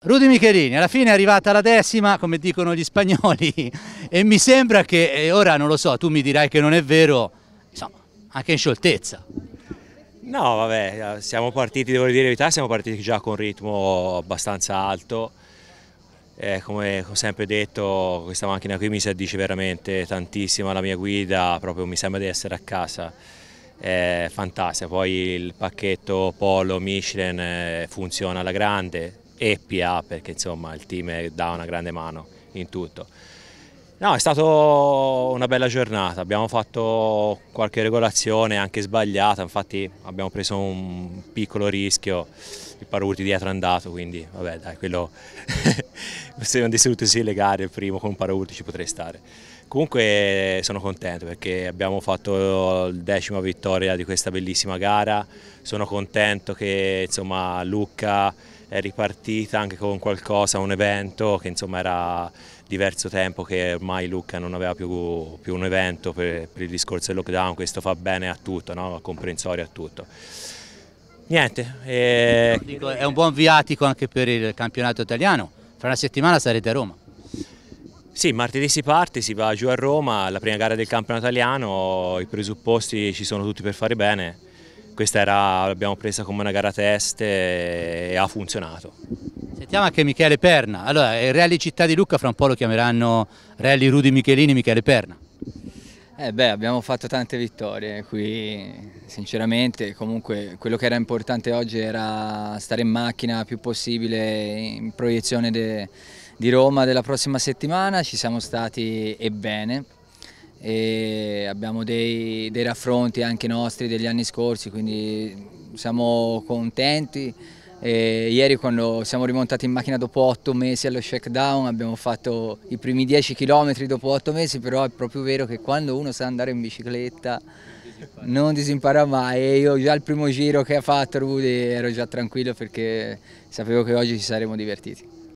Rudy Michelini, alla fine è arrivata la decima, come dicono gli spagnoli, e mi sembra che, ora non lo so, tu mi dirai che non è vero, insomma, anche in scioltezza. No, vabbè, siamo partiti, devo dire la verità, siamo partiti già con un ritmo abbastanza alto. Eh, come ho sempre detto, questa macchina qui mi si addice veramente tantissimo alla mia guida, proprio mi sembra di essere a casa. È fantastica, poi il pacchetto Polo Michelin eh, funziona alla grande, e PA perché insomma il team dà una grande mano in tutto. No, è stata una bella giornata, abbiamo fatto qualche regolazione anche sbagliata, infatti abbiamo preso un piccolo rischio, il Paruti dietro è andato, quindi vabbè dai, quello se andassero sì le gare il primo con un paraurti ci potrei stare. Comunque sono contento perché abbiamo fatto la decima vittoria di questa bellissima gara, sono contento che insomma, Lucca è ripartita anche con qualcosa, un evento che insomma era diverso tempo che ormai Lucca non aveva più, più un evento per, per, il discorso del lockdown, questo fa bene a tutto, no? a comprensorio a tutto. Niente. E... Eh, è un buon viatico anche per il campionato italiano fra una settimana sarete a Roma. Sì, martedì si parte, si va giù a Roma, la prima gara del campionato italiano, i presupposti ci sono tutti per fare bene. Questa era, l'abbiamo presa come una gara test e ha funzionato. Sentiamo anche Michele Perna. Allora, il Rally Città di Lucca fra un po' lo chiameranno Rally Rudi Michelini Michele Perna. Eh beh, abbiamo fatto tante vittorie qui, sinceramente, comunque quello che era importante oggi era stare in macchina più possibile in proiezione de, di Roma della prossima settimana, ci siamo stati e bene, e abbiamo dei, dei raffronti anche nostri degli anni scorsi, quindi siamo contenti. E ieri quando siamo rimontati in macchina dopo 8 mesi allo shakedown abbiamo fatto i primi 10 km dopo 8 mesi, però è proprio vero che quando uno sa andare in bicicletta non disimpara mai e io già il primo giro che ha fatto Rudy ero già tranquillo perché sapevo che oggi ci saremmo divertiti.